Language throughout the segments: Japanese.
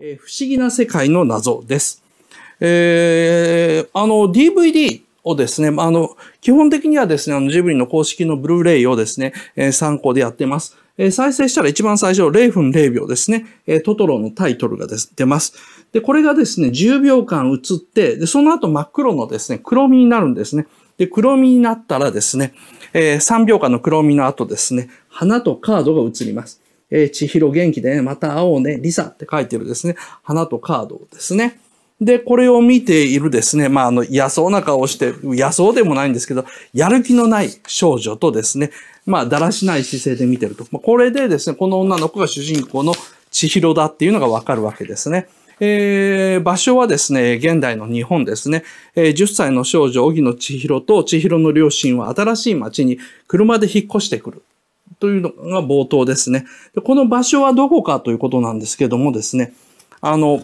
えー、不思議な世界の謎です。えー、あの、DVD をですね、あの、基本的にはですね、あの、ジブリの公式のブルーレイをですね、えー、参考でやってます。え再生したら一番最初0分0秒ですね、えトトロのタイトルがです、出ます。で、これがですね、10秒間映って、で、その後真っ黒のですね、黒みになるんですね。で、黒みになったらですね、え3秒間の黒みの後ですね、花とカードが映ります。え千尋元気でね、また会おうね、リサって書いてるですね、花とカードですね。で、これを見ているですね、まあ、あの、野草な顔して、野草でもないんですけど、やる気のない少女とですね、まあ、だらしない姿勢で見てると。まあ、これでですね、この女の子が主人公の千尋だっていうのがわかるわけですね。えー、場所はですね、現代の日本ですね、えー、10歳の少女、荻野千尋と千尋の両親は新しい町に車で引っ越してくる。というのが冒頭ですね。でこの場所はどこかということなんですけどもですね、あの、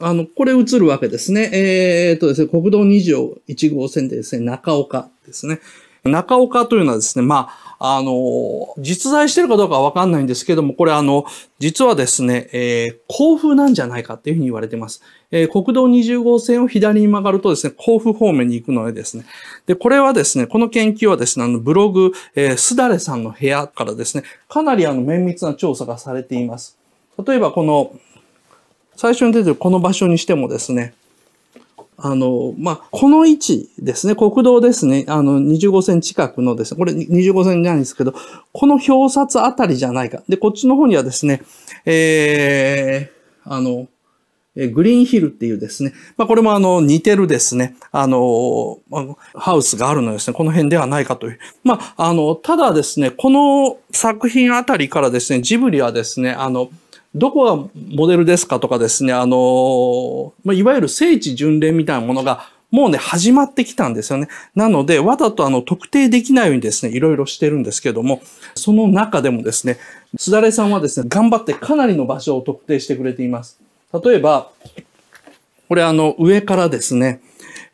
あの、これ映るわけですね。えー、っとですね、国道21号線でですね、中岡ですね。中岡というのはですね、まあ、あの、実在してるかどうかはわかんないんですけども、これあの、実はですね、えー、甲府なんじゃないかっていうふうに言われてます。えー、国道20号線を左に曲がるとですね、甲府方面に行くのでですね。で、これはですね、この研究はですね、あの、ブログ、えー、すだれさんの部屋からですね、かなりあの、綿密な調査がされています。例えばこの、最初に出てるこの場所にしてもですね、あの、まあ、この位置ですね、国道ですね、あの、25線近くのですね、これ25線なんですけど、この表札あたりじゃないか。で、こっちの方にはですね、えー、あの、グリーンヒルっていうですね、まあ、これもあの、似てるですね、あの、ハウスがあるのですね、この辺ではないかという。まあ、あの、ただですね、この作品あたりからですね、ジブリはですね、あの、どこがモデルですかとかですね、あの、まあ、いわゆる聖地巡礼みたいなものが、もうね、始まってきたんですよね。なので、わざとあの、特定できないようにですね、いろいろしてるんですけども、その中でもですね、すだれさんはですね、頑張ってかなりの場所を特定してくれています。例えば、これあの、上からですね、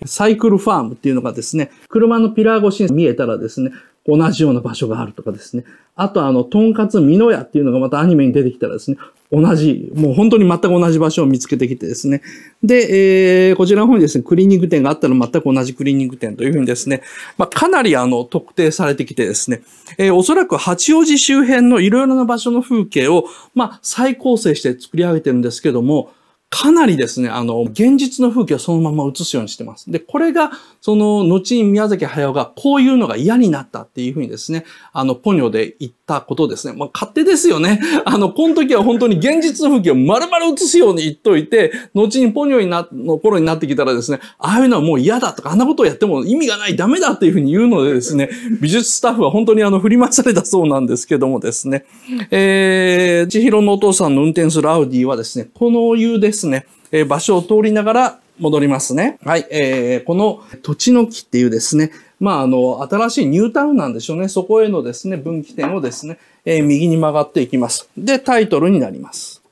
サイクルファームっていうのがですね、車のピラー越しに見えたらですね、同じような場所があるとかですね。あとあの、とんかつ美濃屋っていうのがまたアニメに出てきたらですね、同じ、もう本当に全く同じ場所を見つけてきてですね。で、えー、こちらの方にですね、クリーニング店があったら全く同じクリーニング店というふうにですね、まあ、かなりあの、特定されてきてですね、えー、おそらく八王子周辺のいろいろな場所の風景を、まあ、再構成して作り上げてるんですけども、かなりですね、あの、現実の風景をそのまま映すようにしてます。で、これが、その、後に宮崎駿がこういうのが嫌になったっていうふうにですね、あの、ポニョで言って、たことですね。まあ、勝手ですよね。あの、この時は本当に現実の風景を丸々映すように言っといて、後にポニョにな、の頃になってきたらですね、ああいうのはもう嫌だとか、あんなことをやっても意味がない、ダメだっていうふうに言うのでですね、美術スタッフは本当にあの、振り回されたそうなんですけどもですね、えー、千尋のお父さんの運転するアウディはですね、この湯ですね、えー、場所を通りながら戻りますね。はい、えー、この土地の木っていうですね、まあ、あの、新しいニュータウンなんでしょうね。そこへのですね、分岐点をですね、えー、右に曲がっていきます。で、タイトルになります。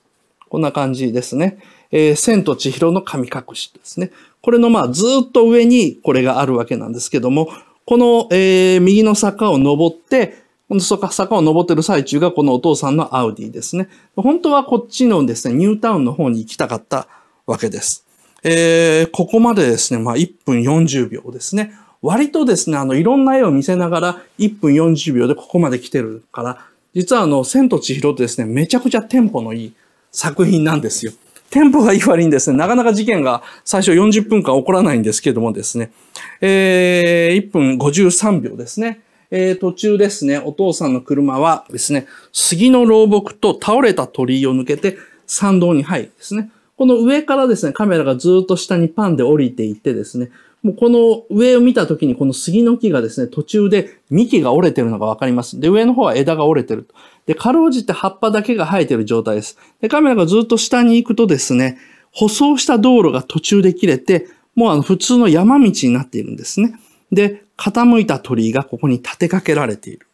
こんな感じですね。えー、千と千尋の神隠しですね。これのまあ、ずっと上にこれがあるわけなんですけども、この、えー、右の坂を登って、この坂を登ってる最中がこのお父さんのアウディですね。本当はこっちのですね、ニュータウンの方に行きたかったわけです。えー、ここまでですね、まあ1分40秒ですね。割とですね、あの、いろんな絵を見せながら、1分40秒でここまで来てるから、実はあの、千と千尋ってですね、めちゃくちゃテンポのいい作品なんですよ。テンポがいい割にですね、なかなか事件が最初40分間起こらないんですけどもですね、えー、1分53秒ですね。えー、途中ですね、お父さんの車はですね、杉の老木と倒れた鳥居を抜けて山道に入るですね。この上からですね、カメラがずっと下にパンで降りていってですね、もうこの上を見た時にこの杉の木がですね、途中で幹が折れてるのがわかります。で、上の方は枝が折れてる。で、かろうじて葉っぱだけが生えてる状態です。で、カメラがずっと下に行くとですね、舗装した道路が途中で切れて、もうあの普通の山道になっているんですね。で、傾いた鳥居がここに立てかけられている。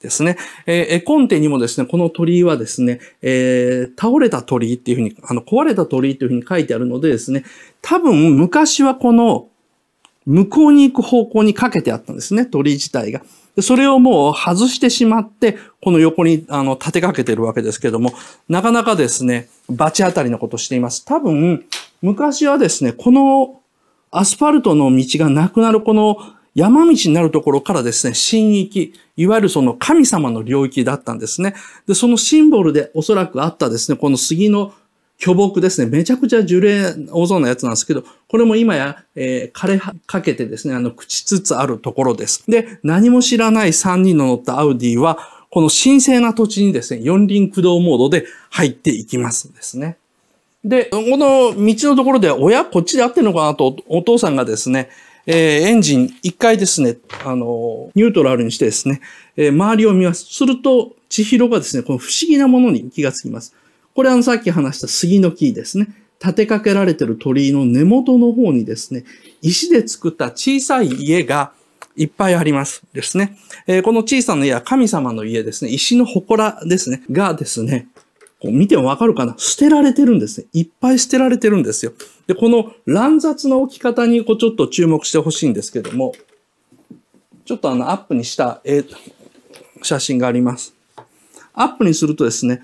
ですね。えー、絵コンテにもですね、この鳥居はですね、えー、倒れた鳥居っていうふうに、あの、壊れた鳥居というふうに書いてあるのでですね、多分昔はこの向こうに行く方向にかけてあったんですね、鳥自体が。でそれをもう外してしまって、この横にあの立てかけてるわけですけども、なかなかですね、罰当たりのことしています。多分、昔はですね、このアスファルトの道がなくなるこの山道になるところからですね、神域、いわゆるその神様の領域だったんですね。で、そのシンボルでおそらくあったですね、この杉の巨木ですね。めちゃくちゃ樹齢大損なやつなんですけど、これも今や、えー、枯れかけてですね、あの、朽ちつつあるところです。で、何も知らない3人の乗ったアウディは、この神聖な土地にですね、四輪駆動モードで入っていきますですね。で、この道のところで親、こっちで合ってるのかなと、お父さんがですね、えー、エンジン一回ですね、あの、ニュートラルにしてですね、えー、周りを見ます。すると、千尋がですね、この不思議なものに気がつきます。これあのさっき話した杉の木ですね。立てかけられてる鳥居の根元の方にですね、石で作った小さい家がいっぱいありますですね。えー、この小さな家は神様の家ですね。石の祠ですね。がですね、こう見てもわかるかな捨てられてるんですね。いっぱい捨てられてるんですよ。で、この乱雑な置き方にこうちょっと注目してほしいんですけども、ちょっとあのアップにした絵、写真があります。アップにするとですね、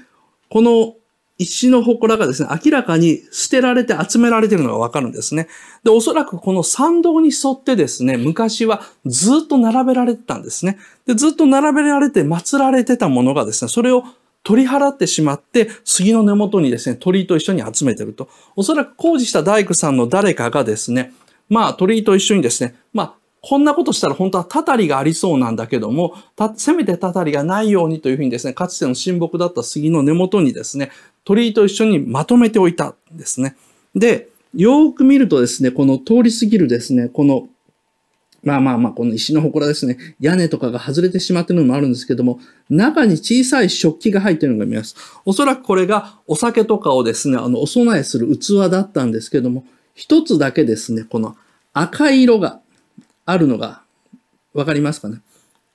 この石の祠がですね、明らかに捨てられて集められているのがわかるんですね。で、おそらくこの参道に沿ってですね、昔はずっと並べられてたんですね。で、ずっと並べられて祀られてたものがですね、それを取り払ってしまって、杉の根元にですね、鳥居と一緒に集めてると。おそらく工事した大工さんの誰かがですね、まあ鳥居と一緒にですね、まあこんなことしたら本当はたたりがありそうなんだけども、せめてたたりがないようにというふうにですね、かつての親睦だった杉の根元にですね、鳥居と一緒にまとめておいたんですね。で、よーく見るとですね、この通り過ぎるですね、この、まあまあまあ、この石の祠ですね、屋根とかが外れてしまっているのもあるんですけども、中に小さい食器が入っているのが見えます。おそらくこれがお酒とかをですね、あの、お供えする器だったんですけども、一つだけですね、この赤い色があるのが、わかりますかね。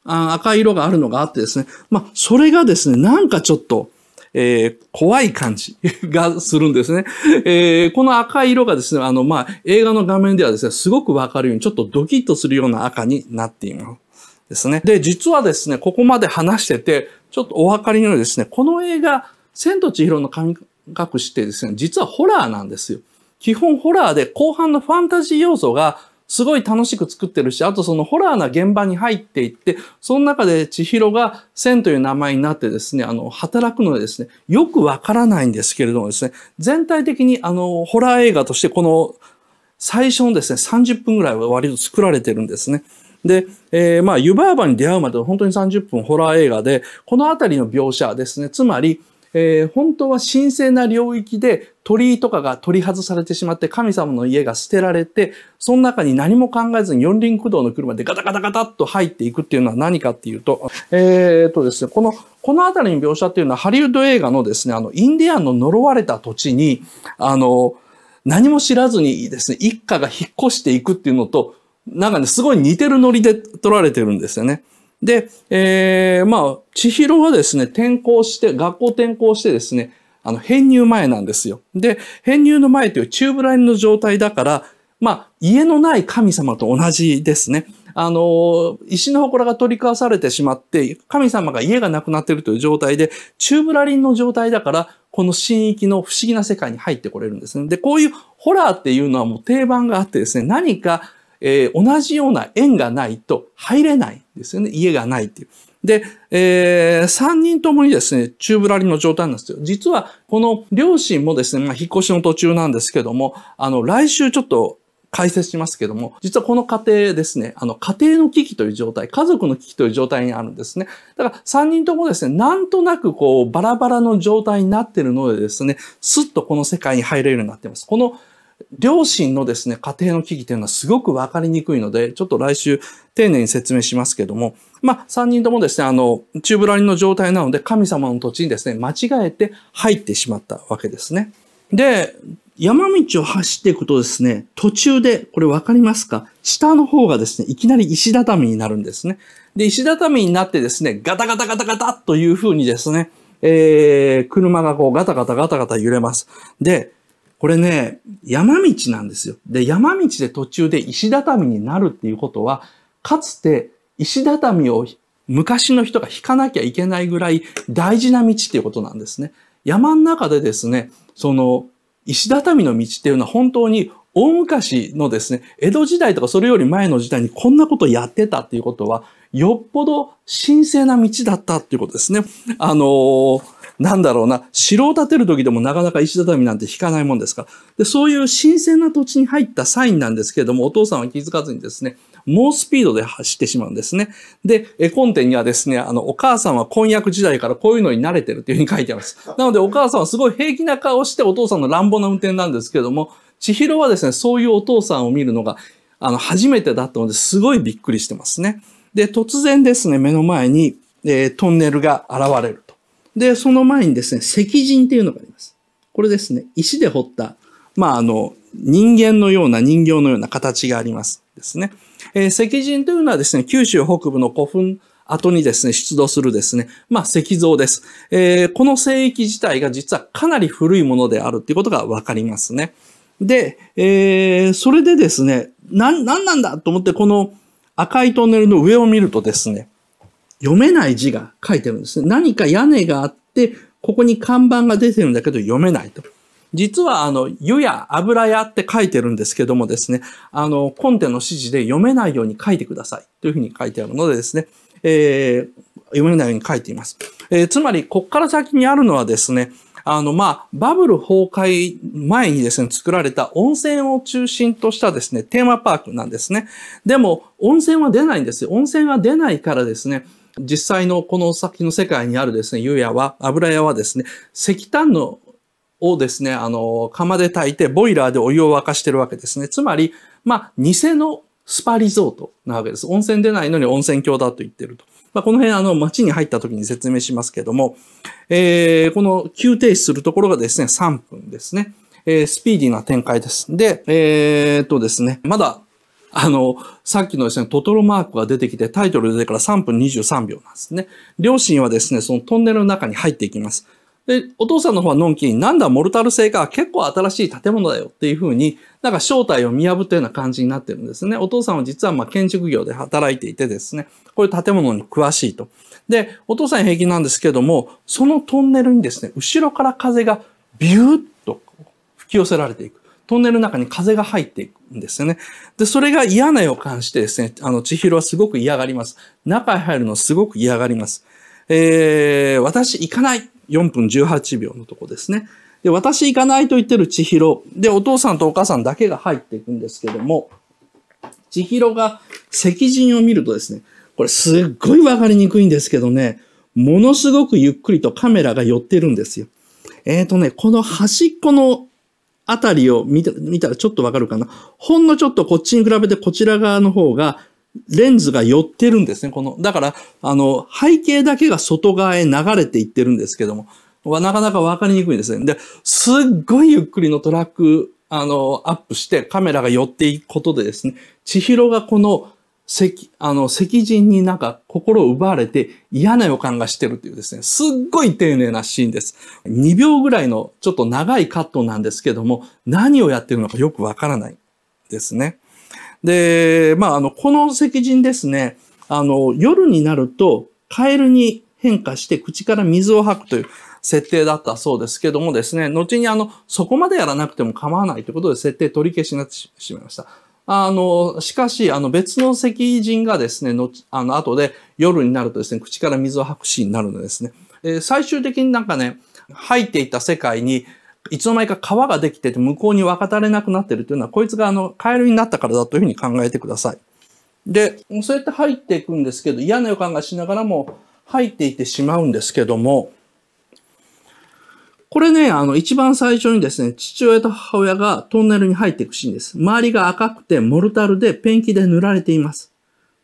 あ赤い色があるのがあってですね。まあ、それがですね、なんかちょっと、えー、怖い感じがするんですね。えー、この赤い色がですね、あの、まあ、映画の画面ではですね、すごくわかるように、ちょっとドキッとするような赤になっています。ですね。で、実はですね、ここまで話してて、ちょっとお分かりのようにですね、この映画、千と千尋の感覚してですね、実はホラーなんですよ。基本ホラーで後半のファンタジー要素がすごい楽しく作ってるし、あとそのホラーな現場に入っていって、その中で千尋が千という名前になってですね、あの、働くのでですね、よくわからないんですけれどもですね、全体的にあの、ホラー映画としてこの最初のですね、30分ぐらいは割と作られてるんですね。で、えー、まあ、湯婆婆に出会うまで本当に30分ホラー映画で、このあたりの描写ですね、つまり、えー、本当は神聖な領域で鳥居とかが取り外されてしまって神様の家が捨てられて、その中に何も考えずに四輪駆動の車でガタガタガタっと入っていくっていうのは何かっていうと、えー、っとですね、この、このあたりの描写っていうのはハリウッド映画のですね、あの、インディアンの呪われた土地に、あの、何も知らずにですね、一家が引っ越していくっていうのと、なんかね、すごい似てるノリで撮られてるんですよね。で、えー、まあ、千尋はですね、転校して、学校転校してですね、あの、編入前なんですよ。で、編入の前というチューブラインの状態だから、まあ、家のない神様と同じですね。あの、石の祠が取り壊されてしまって、神様が家がなくなっているという状態で、チューブラリンの状態だから、この神域の不思議な世界に入ってこれるんですね。で、こういうホラーっていうのはもう定番があってですね、何かえー、同じような縁がないと入れないんですよね。家がないっていう。で、えー、3人ともにですね、宙ぶらりの状態なんですよ。実は、この両親もですね、まあ、引っ越しの途中なんですけども、あの、来週ちょっと解説しますけども、実はこの家庭ですね、あの、家庭の危機という状態、家族の危機という状態にあるんですね。だから3人ともですね、なんとなくこう、バラバラの状態になってるのでですね、スッとこの世界に入れるようになっています。この両親のですね、家庭の危機というのはすごくわかりにくいので、ちょっと来週丁寧に説明しますけども、まあ、3人ともですね、あの、チューブラリンの状態なので、神様の土地にですね、間違えて入ってしまったわけですね。で、山道を走っていくとですね、途中で、これわかりますか下の方がですね、いきなり石畳になるんですね。で、石畳になってですね、ガタガタガタガタという風にですね、えー、車がこうガタガタガタガタ揺れます。で、これね、山道なんですよ。で、山道で途中で石畳になるっていうことは、かつて石畳を昔の人が引かなきゃいけないぐらい大事な道っていうことなんですね。山の中でですね、その石畳の道っていうのは本当に大昔のですね、江戸時代とかそれより前の時代にこんなことやってたっていうことは、よっぽど神聖な道だったっていうことですね。あのーなんだろうな、城を建てる時でもなかなか石畳なんて引かないもんですから。で、そういう新鮮な土地に入ったサインなんですけれども、お父さんは気づかずにですね、猛スピードで走ってしまうんですね。で、絵コンテにはですね、あの、お母さんは婚約時代からこういうのに慣れてるっていうふうに書いてあります。なので、お母さんはすごい平気な顔してお父さんの乱暴な運転なんですけれども、千尋はですね、そういうお父さんを見るのが、あの、初めてだったので、すごいびっくりしてますね。で、突然ですね、目の前に、えー、トンネルが現れる。で、その前にですね、石人っていうのがあります。これですね、石で掘った、まあ、あの、人間のような人形のような形がありますですね。えー、石人というのはですね、九州北部の古墳後にですね、出土するですね、まあ、石像です。えー、この聖域自体が実はかなり古いものであるっていうことがわかりますね。で、えー、それでですね、な、なんなんだと思ってこの赤いトンネルの上を見るとですね、読めない字が書いてるんですね。何か屋根があって、ここに看板が出てるんだけど読めないと。実は、あの、湯や油屋って書いてるんですけどもですね、あの、コンテの指示で読めないように書いてくださいというふうに書いてあるのでですね、えー、読めないように書いています。えー、つまり、こっから先にあるのはですね、あの、まあ、バブル崩壊前にですね、作られた温泉を中心としたですね、テーマパークなんですね。でも、温泉は出ないんですよ。温泉は出ないからですね、実際のこの先の世界にあるですね、油屋は、油屋はですね、石炭のをですね、あの、釜で炊いて、ボイラーでお湯を沸かしてるわけですね。つまり、まあ、偽のスパリゾートなわけです。温泉出ないのに温泉郷だと言ってると。まあ、この辺、あの、町に入った時に説明しますけども、えー、この急停止するところがですね、3分ですね。えー、スピーディーな展開です。で、えー、っとですね、まだあの、さっきのですね、トトロマークが出てきて、タイトル出てから3分23秒なんですね。両親はですね、そのトンネルの中に入っていきます。で、お父さんの方はのんきに、なんだモルタル製か、結構新しい建物だよっていうふうに、なんか正体を見破ったような感じになってるんですね。お父さんは実はまあ建築業で働いていてですね、こういう建物に詳しいと。で、お父さん平気なんですけども、そのトンネルにですね、後ろから風がビューッと吹き寄せられていく。トンネルの中に風が入っていくんですよね。で、それが嫌な予感してですね、あの、千尋はすごく嫌がります。中へ入るのすごく嫌がります。えー、私行かない !4 分18秒のとこですね。で、私行かないと言ってる千尋。で、お父さんとお母さんだけが入っていくんですけども、千尋が石人を見るとですね、これすっごいわかりにくいんですけどね、ものすごくゆっくりとカメラが寄ってるんですよ。えっ、ー、とね、この端っこのあたりを見見たらちょっとわかるかな。ほんのちょっとこっちに比べてこちら側の方がレンズが寄ってるんですね。この、だから、あの、背景だけが外側へ流れていってるんですけども、はなかなかわかりにくいんですね。で、すっごいゆっくりのトラック、あの、アップしてカメラが寄っていくことでですね、千尋がこの赤、あの、赤人になんか心を奪われて嫌な予感がしてるっていうですね、すっごい丁寧なシーンです。2秒ぐらいのちょっと長いカットなんですけども、何をやってるのかよくわからないですね。で、まあ、あの、この赤人ですね、あの、夜になるとカエルに変化して口から水を吐くという設定だったそうですけどもですね、後にあの、そこまでやらなくても構わないということで設定取り消しになってしまいました。あの、しかし、あの、別の石人がですね、のあの、後で夜になるとですね、口から水を吐くシーンになるのですね。えー、最終的になんかね、入っていた世界に、いつの間にか川ができてて向こうに分かたれなくなってるというのは、こいつがあの、カエルになったからだというふうに考えてください。で、そうやって入っていくんですけど、嫌な予感がしながらも入っていってしまうんですけども、これね、あの、一番最初にですね、父親と母親がトンネルに入っていくシーンです。周りが赤くて、モルタルで、ペンキで塗られています。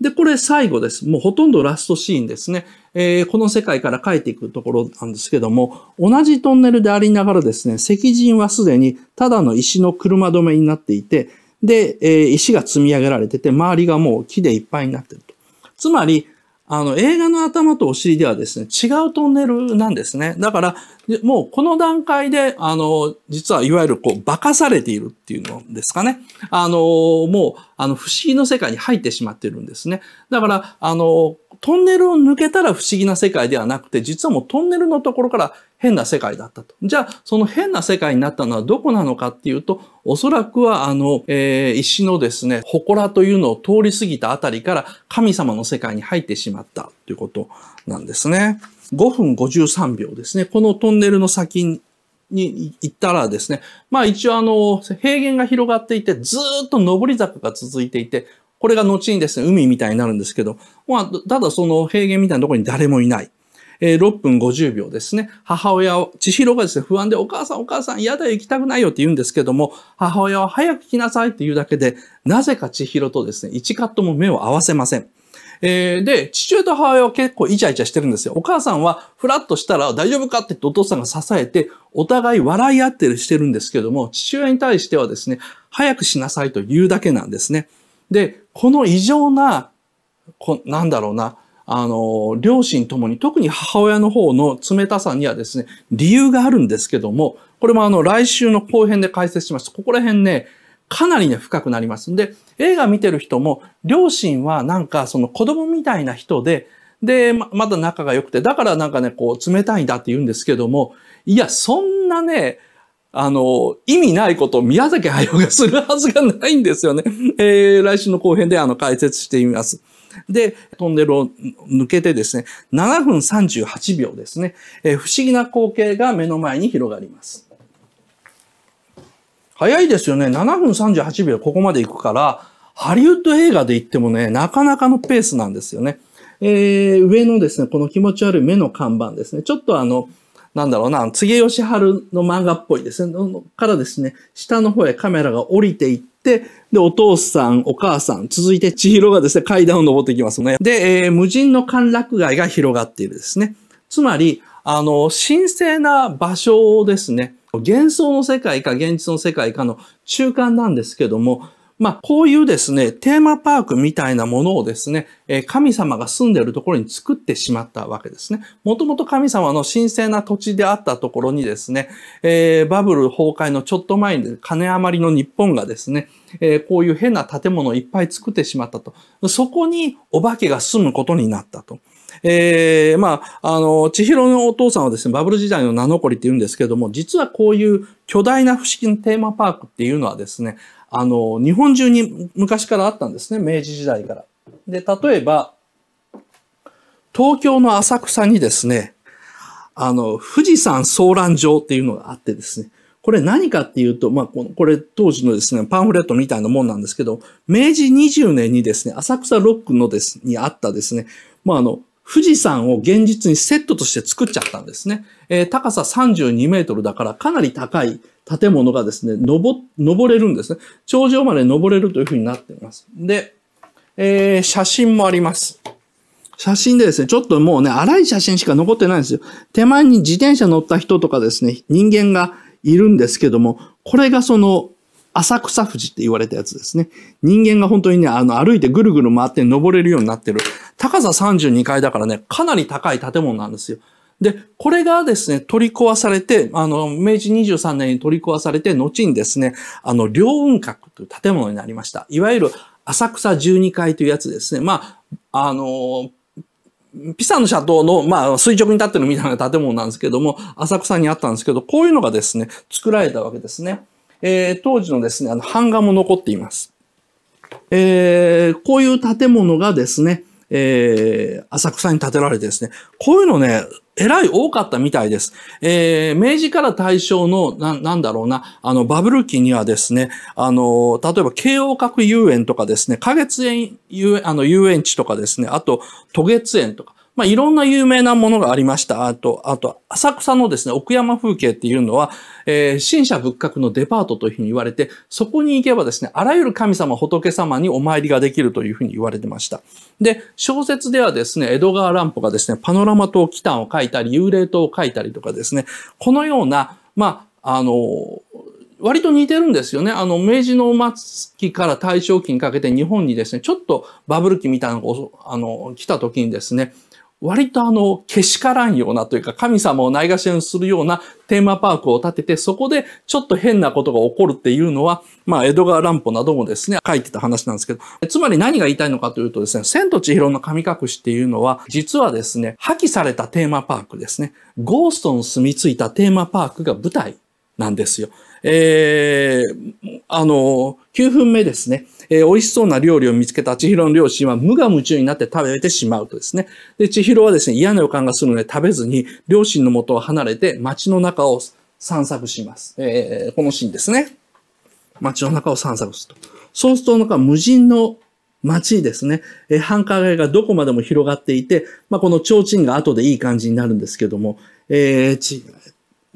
で、これ最後です。もうほとんどラストシーンですね。えー、この世界から帰っていくところなんですけども、同じトンネルでありながらですね、石人はすでにただの石の車止めになっていて、で、えー、石が積み上げられてて、周りがもう木でいっぱいになってると。つまり、あの、映画の頭とお尻ではですね、違うトンネルなんですね。だから、もうこの段階で、あの、実はいわゆるこう、化かされているっていうのですかね。あの、もう、あの、不思議の世界に入ってしまってるんですね。だから、あの、トンネルを抜けたら不思議な世界ではなくて、実はもうトンネルのところから変な世界だったと。じゃあ、その変な世界になったのはどこなのかっていうと、おそらくはあの、えー、石のですね、祠というのを通り過ぎたあたりから神様の世界に入ってしまったということなんですね。5分53秒ですね。このトンネルの先に行ったらですね、まあ一応あの、平原が広がっていて、ずっと上り坂が続いていて、これが後にですね、海みたいになるんですけど、まあ、ただその平原みたいなところに誰もいない。えー、6分50秒ですね。母親を、千尋がですね、不安でお母さんお母さん嫌だよ行きたくないよって言うんですけども、母親は早く来なさいって言うだけで、なぜか千尋とですね、1カットも目を合わせません。えー、で、父親と母親は結構イチャイチャしてるんですよ。お母さんはフラッとしたら大丈夫かって言ってお父さんが支えて、お互い笑い合ってるしてるんですけども、父親に対してはですね、早くしなさいと言うだけなんですね。で、この異常な、こなんだろうな、あの、両親ともに、特に母親の方の冷たさにはですね、理由があるんですけども、これもあの、来週の後編で解説します。ここら辺ね、かなりね、深くなりますんで、映画見てる人も、両親はなんかその子供みたいな人で、で、ままだ仲が良くて、だからなんかね、こう、冷たいんだって言うんですけども、いや、そんなね、あの、意味ないことを宮崎駿がするはずがないんですよね。えー、来週の後編であの解説してみます。で、トンネルを抜けてですね、7分38秒ですね、えー、不思議な光景が目の前に広がります。早いですよね。7分38秒ここまで行くから、ハリウッド映画で行ってもね、なかなかのペースなんですよね。えー、上のですね、この気持ち悪い目の看板ですね。ちょっとあの、なんだろうな、し義治の漫画っぽいですね、からですね、下の方へカメラが降りていって、で、お父さん、お母さん、続いて千尋がですね、階段を登っていきますね。で、えー、無人の歓楽街が広がっているですね。つまり、あの、神聖な場所をですね。幻想の世界か現実の世界かの中間なんですけども、まあ、こういうですね、テーマパークみたいなものをですね、え神様が住んでいるところに作ってしまったわけですね。もともと神様の神聖な土地であったところにですね、えー、バブル崩壊のちょっと前に金余りの日本がですね、えー、こういう変な建物をいっぱい作ってしまったと。そこにお化けが住むことになったと。えー、まあ、あの、千尋のお父さんはですね、バブル時代の名残りって言うんですけども、実はこういう巨大な不思議のテーマパークっていうのはですね、あの、日本中に昔からあったんですね、明治時代から。で、例えば、東京の浅草にですね、あの、富士山騒乱場っていうのがあってですね、これ何かっていうと、まあ、これ当時のですね、パンフレットみたいなもんなんですけど、明治20年にですね、浅草ロックのです、にあったですね、まあ、あの、富士山を現実にセットとして作っちゃったんですね。えー、高さ32メートルだからかなり高い建物がですね、登、登れるんですね。頂上まで登れるというふうになっています。で、えー、写真もあります。写真でですね、ちょっともうね、荒い写真しか残ってないんですよ。手前に自転車乗った人とかですね、人間がいるんですけども、これがその浅草富士って言われたやつですね。人間が本当にね、あの、歩いてぐるぐる回って登れるようになってる。高さ32階だからね、かなり高い建物なんですよ。で、これがですね、取り壊されて、あの、明治23年に取り壊されて、後にですね、あの、両雲閣という建物になりました。いわゆる浅草12階というやつですね。まあ、あの、ピサの斜塔の、まあ、垂直に立ってるみたいな建物なんですけども、浅草にあったんですけど、こういうのがですね、作られたわけですね。えー、当時のですね、あの、版画も残っています。えー、こういう建物がですね、えー、浅草に建てられてですね、こういうのね、えらい多かったみたいです。えー、明治から大正の、な、なんだろうな、あの、バブル期にはですね、あの、例えば、慶応閣遊園とかですね、花月園遊園、あの、遊園地とかですね、あと、渡月園とか、まあ、いろんな有名なものがありました。あと、あと、浅草のですね、奥山風景っていうのは、えー、神社仏閣のデパートというふうに言われて、そこに行けばですね、あらゆる神様、仏様にお参りができるというふうに言われてました。で、小説ではですね、江戸川乱歩がですね、パノラマ島、キタを書いたり、幽霊島を書いたりとかですね、このような、まあ、あの、割と似てるんですよね。あの、明治の末期から大正期にかけて日本にですね、ちょっとバブル期みたいなのが、あの、来た時にですね、割とあの、けしからんようなというか、神様をないがしろにするようなテーマパークを建てて、そこでちょっと変なことが起こるっていうのは、まあ、江戸川乱歩などもですね、書いてた話なんですけど、つまり何が言いたいのかというとですね、千と千尋の神隠しっていうのは、実はですね、破棄されたテーマパークですね、ゴーストの住み着いたテーマパークが舞台なんですよ。えー、あの、9分目ですね。えー、美味しそうな料理を見つけた千尋の両親は無我夢中になって食べてしまうとですね。で、千尋はですね、嫌な予感がするので食べずに、両親の元を離れて街の中を散策します。えー、このシーンですね。街の中を散策すると。そうすると、なんか無人の街ですね。えー、繁華街がどこまでも広がっていて、まあ、この提灯が後でいい感じになるんですけども、えー、ち、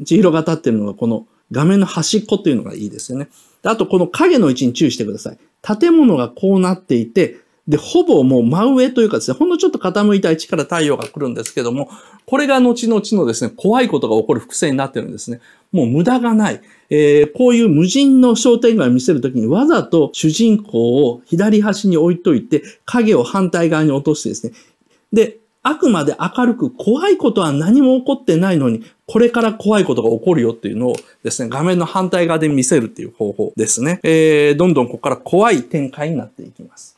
千尋が立ってるのがこの画面の端っこというのがいいですよね。であと、この影の位置に注意してください。建物がこうなっていて、で、ほぼもう真上というかですね、ほんのちょっと傾いた位置から太陽が来るんですけども、これが後々のですね、怖いことが起こる複製になってるんですね。もう無駄がない。えー、こういう無人の商店街を見せるときにわざと主人公を左端に置いといて、影を反対側に落としてですね、で、あくまで明るく怖いことは何も起こってないのに、これから怖いことが起こるよっていうのをですね、画面の反対側で見せるっていう方法ですね。えー、どんどんここから怖い展開になっていきます。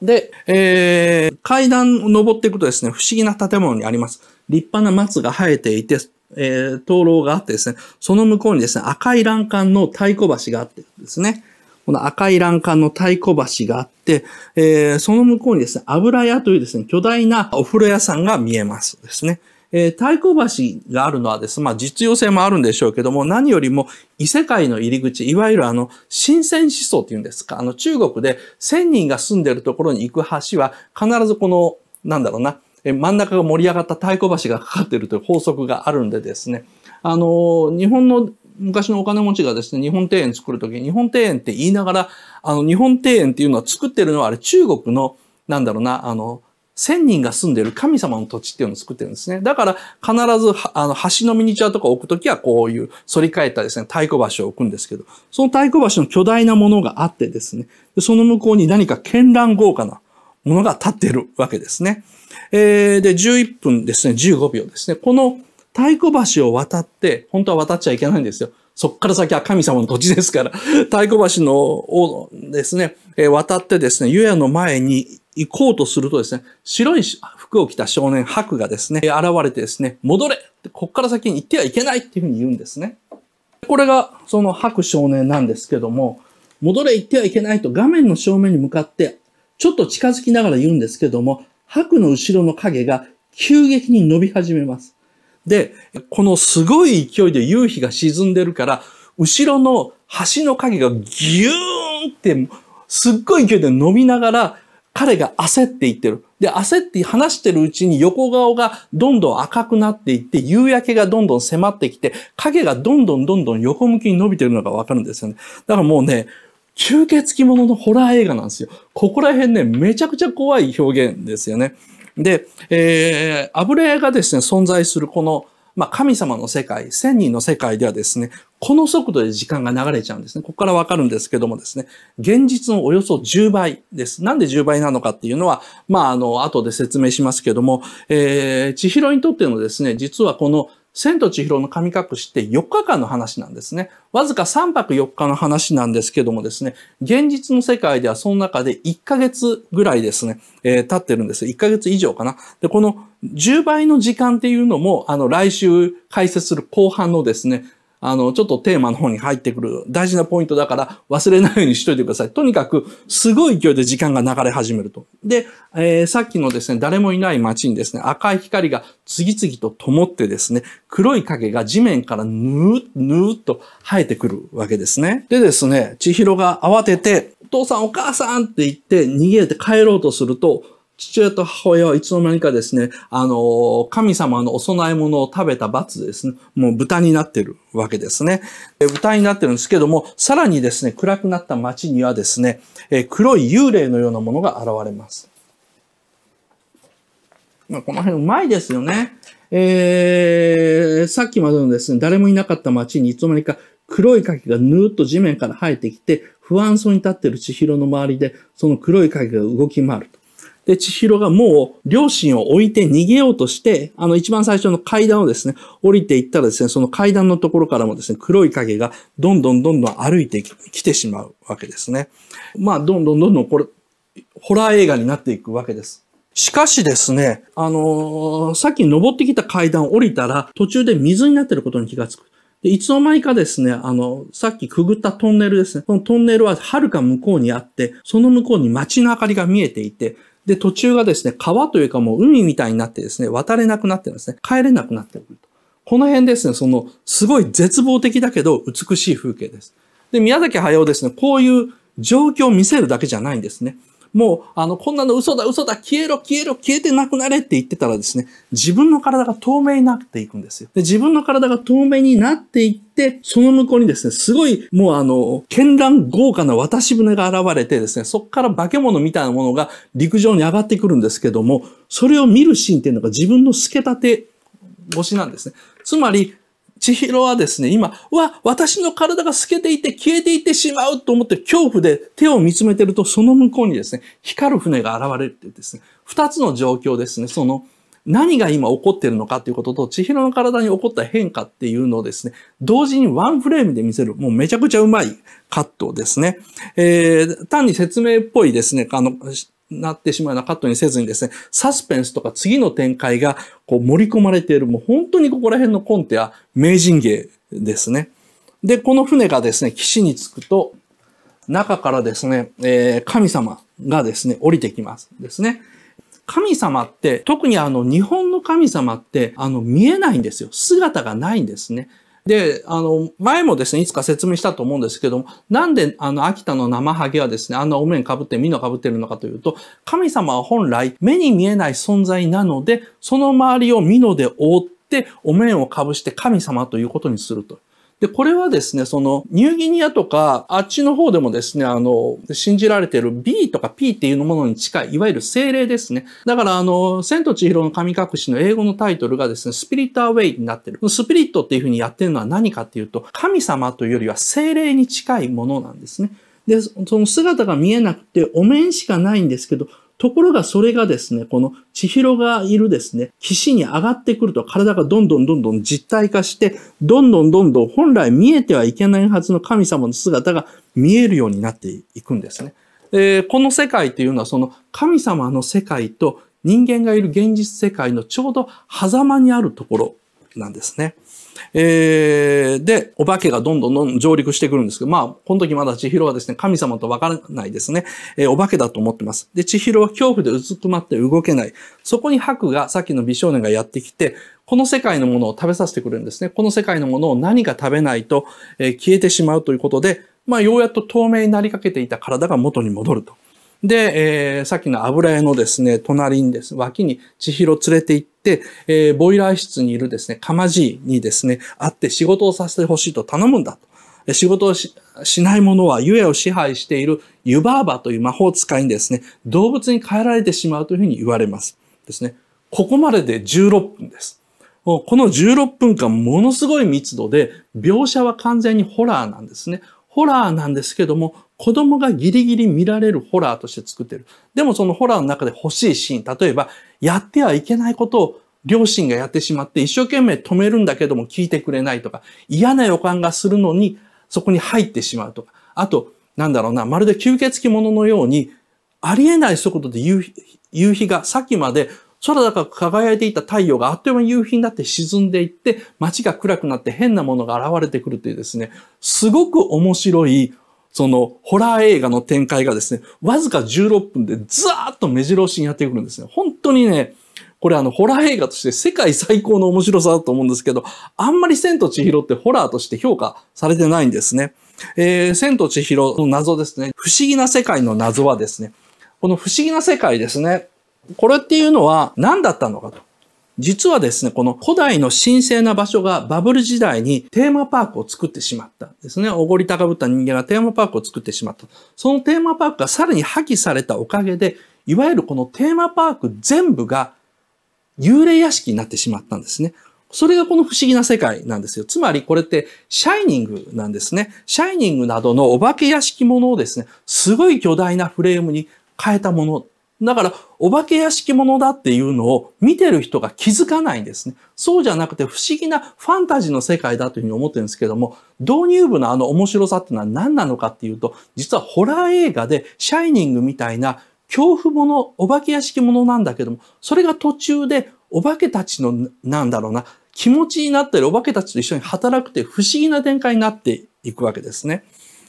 で、えー、階段を登っていくとですね、不思議な建物にあります。立派な松が生えていて、えー、灯籠があってですね、その向こうにですね、赤い欄干の太鼓橋があってですね、この赤い欄干の太鼓橋があって、えー、その向こうにですね、油屋というですね、巨大なお風呂屋さんが見えますですね。えー、太鼓橋があるのはですね、まあ実用性もあるんでしょうけども、何よりも異世界の入り口、いわゆるあの、新鮮思想っていうんですか、あの中国で1000人が住んでるところに行く橋は、必ずこの、なんだろうな、え真ん中が盛り上がった太鼓橋がかかっているという法則があるんでですね、あのー、日本の昔のお金持ちがですね、日本庭園作るとき、日本庭園って言いながら、あの、日本庭園っていうのは作ってるのはあれ中国の、なんだろうな、あの、千人が住んでる神様の土地っていうのを作ってるんですね。だから必ずあの橋のミニチュアとか置くときはこういう反り返ったですね、太鼓橋を置くんですけど、その太鼓橋の巨大なものがあってですね、その向こうに何か絢爛豪華なものが立っているわけですね。えー、で、11分ですね、15秒ですね。この太鼓橋を渡って、本当は渡っちゃいけないんですよ。そっから先は神様の土地ですから、太鼓橋のをですね、え渡ってですね、湯屋の前に行こうとするとですね、白い服を着た少年、白がですね、現れてですね、戻れこっから先に行ってはいけないっていうふうに言うんですね。これがその白少年なんですけども、戻れ行ってはいけないと画面の正面に向かって、ちょっと近づきながら言うんですけども、白の後ろの影が急激に伸び始めます。で、このすごい勢いで夕日が沈んでるから、後ろの橋の影がギューンって、すっごい勢いで伸びながら、彼が焦っていってる。で、焦って話してるうちに横顔がどんどん赤くなっていって、夕焼けがどんどん迫ってきて、影がどんどんどんどん横向きに伸びてるのがわかるんですよね。だからもうね、吸血鬼もののホラー映画なんですよ。ここら辺ね、めちゃくちゃ怖い表現ですよね。で、えー、油絵がですね、存在するこの、まあ、神様の世界、千人の世界ではですね、この速度で時間が流れちゃうんですね。ここからわかるんですけどもですね、現実のおよそ10倍です。なんで10倍なのかっていうのは、まあ、あの、後で説明しますけども、えー、千尋にとってのですね、実はこの千と千尋の神隠しって4日間の話なんですね。わずか3泊4日の話なんですけどもですね、現実の世界ではその中で1ヶ月ぐらいですね、えー、経ってるんです1ヶ月以上かな。で、この10倍の時間っていうのも、あの、来週解説する後半のですね、あの、ちょっとテーマの方に入ってくる大事なポイントだから忘れないようにしといてください。とにかく、すごい勢いで時間が流れ始めると。で、えー、さっきのですね、誰もいない街にですね、赤い光が次々と灯ってですね、黒い影が地面からぬー、ぬーっと生えてくるわけですね。でですね、千尋が慌てて、お父さんお母さんって言って逃げて帰ろうとすると、父親と母親はいつの間にかですね、あの、神様のお供え物を食べた罰ですね、もう豚になってるわけですね。豚になってるんですけども、さらにですね、暗くなった町にはですね、え黒い幽霊のようなものが現れます。まこの辺うまいですよね。えー、さっきまでのですね、誰もいなかった町にいつの間にか黒い影がぬーっと地面から生えてきて、不安そうに立ってる千尋の周りで、その黒い影が動き回ると。で、千尋がもう両親を置いて逃げようとして、あの一番最初の階段をですね、降りていったらですね、その階段のところからもですね、黒い影がどんどんどんどん歩いてきてしまうわけですね。まあ、どんどんどんどんこれ、ホラー映画になっていくわけです。しかしですね、あのー、さっき登ってきた階段を降りたら、途中で水になってることに気がつく。で、いつの間にかですね、あの、さっきくぐったトンネルですね。このトンネルは遥か向こうにあって、その向こうに街の明かりが見えていて、で、途中がですね、川というかもう海みたいになってですね、渡れなくなってるんですね。帰れなくなってくると。この辺ですね、その、すごい絶望的だけど美しい風景です。で、宮崎駿ですね、こういう状況を見せるだけじゃないんですね。もう、あの、こんなの嘘だ、嘘だ、消えろ、消えろ、消えてなくなれって言ってたらですね、自分の体が透明になっていくんですよ。で、自分の体が透明になっていって、その向こうにですね、すごい、もうあの、絢爛豪華な渡し船が現れてですね、そこから化け物みたいなものが陸上に上がってくるんですけども、それを見るシーンっていうのが自分の透けたて越しなんですね。つまり、千尋はですね、今、わ、私の体が透けていて消えていってしまうと思って恐怖で手を見つめてると、その向こうにですね、光る船が現れるってうですね、二つの状況ですね、その、何が今起こってるのかっていうことと、千尋の体に起こった変化っていうのをですね、同時にワンフレームで見せる、もうめちゃくちゃうまいカットですね。えー、単に説明っぽいですね、あの、なってしまうようなカットにせずにですね、サスペンスとか次の展開がこう盛り込まれている、もう本当にここら辺のコンテは名人芸ですね。で、この船がですね、岸に着くと、中からですね、えー、神様がですね、降りてきます。ですね。神様って、特にあの、日本の神様って、あの、見えないんですよ。姿がないんですね。で、あの、前もですね、いつか説明したと思うんですけども、なんで、あの、秋田の生ハゲはですね、あんなお面被って、みの被ってるのかというと、神様は本来、目に見えない存在なので、その周りをみので覆って、お面を被して神様ということにすると。で、これはですね、その、ニューギニアとか、あっちの方でもですね、あの、信じられてる B とか P っていうものに近い、いわゆる精霊ですね。だから、あの、千と千尋の神隠しの英語のタイトルがですね、スピリットアウェイになってる。スピリットっていうふうにやってるのは何かっていうと、神様というよりは精霊に近いものなんですね。で、その姿が見えなくて、お面しかないんですけど、ところがそれがですね、この千尋がいるですね、岸に上がってくると体がどんどんどんどん実体化して、どんどんどんどん本来見えてはいけないはずの神様の姿が見えるようになっていくんですね。えー、この世界というのはその神様の世界と人間がいる現実世界のちょうど狭間にあるところなんですね。えー、で、お化けがどんどんどん上陸してくるんですけど、まあ、この時まだ千尋はですね、神様とわからないですね、えー、お化けだと思ってます。で、千尋は恐怖でうずくまって動けない。そこに白が、さっきの美少年がやってきて、この世界のものを食べさせてくれるんですね。この世界のものを何か食べないと、えー、消えてしまうということで、まあ、ようやっと透明になりかけていた体が元に戻ると。で、えー、さっきの油絵のですね、隣にです、脇に千尋連れて行って、えー、ボイラー室にいるですね、かまじいにですね、会って仕事をさせてほしいと頼むんだと。仕事をしない者はゆえを支配しているユバーバという魔法使いにですね、動物に変えられてしまうというふうに言われます。ですね。ここまでで16分です。この16分間ものすごい密度で、描写は完全にホラーなんですね。ホラーなんですけども、子供がギリギリ見られるホラーとして作ってる。でもそのホラーの中で欲しいシーン、例えば、やってはいけないことを両親がやってしまって一生懸命止めるんだけども聞いてくれないとか、嫌な予感がするのにそこに入ってしまうとか、あと、なんだろうな、まるで吸血鬼者のように、ありえない速度で夕日夕日がさっきまで空高く輝いていた太陽があっという間に夕日になって沈んでいって、街が暗くなって変なものが現れてくるというですね、すごく面白いそのホラー映画の展開がですね、わずか16分でずーっと目白押しにやってくるんですね。本当にね、これあの、ホラー映画として世界最高の面白さだと思うんですけど、あんまり千と千尋ってホラーとして評価されてないんですね。えー、千と千尋の謎ですね。不思議な世界の謎はですね、この不思議な世界ですね。これっていうのは何だったのかと。実はですね、この古代の神聖な場所がバブル時代にテーマパークを作ってしまったんですね。おごり高ぶった人間がテーマパークを作ってしまった。そのテーマパークがさらに破棄されたおかげで、いわゆるこのテーマパーク全部が幽霊屋敷になってしまったんですね。それがこの不思議な世界なんですよ。つまりこれってシャイニングなんですね。シャイニングなどのお化け屋敷ものをですね、すごい巨大なフレームに変えたものだから、お化け屋敷物だっていうのを見てる人が気づかないんですね。そうじゃなくて不思議なファンタジーの世界だというふうに思ってるんですけども、導入部のあの面白さっていうのは何なのかっていうと、実はホラー映画でシャイニングみたいな恐怖もの、お化け屋敷物なんだけども、それが途中でお化けたちの、なんだろうな、気持ちになってるお化けたちと一緒に働くて不思議な展開になっていくわけですね。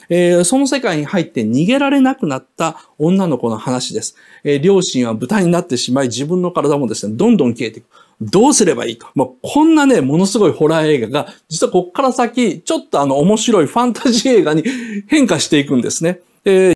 えー、その世界に入って逃げられなくなった女の子の話です。えー、両親は豚になってしまい、自分の体もですね、どんどん消えていく。どうすればいいと。まあ、こんなね、ものすごいホラー映画が、実はこっから先、ちょっとあの面白いファンタジー映画に変化していくんですね。えー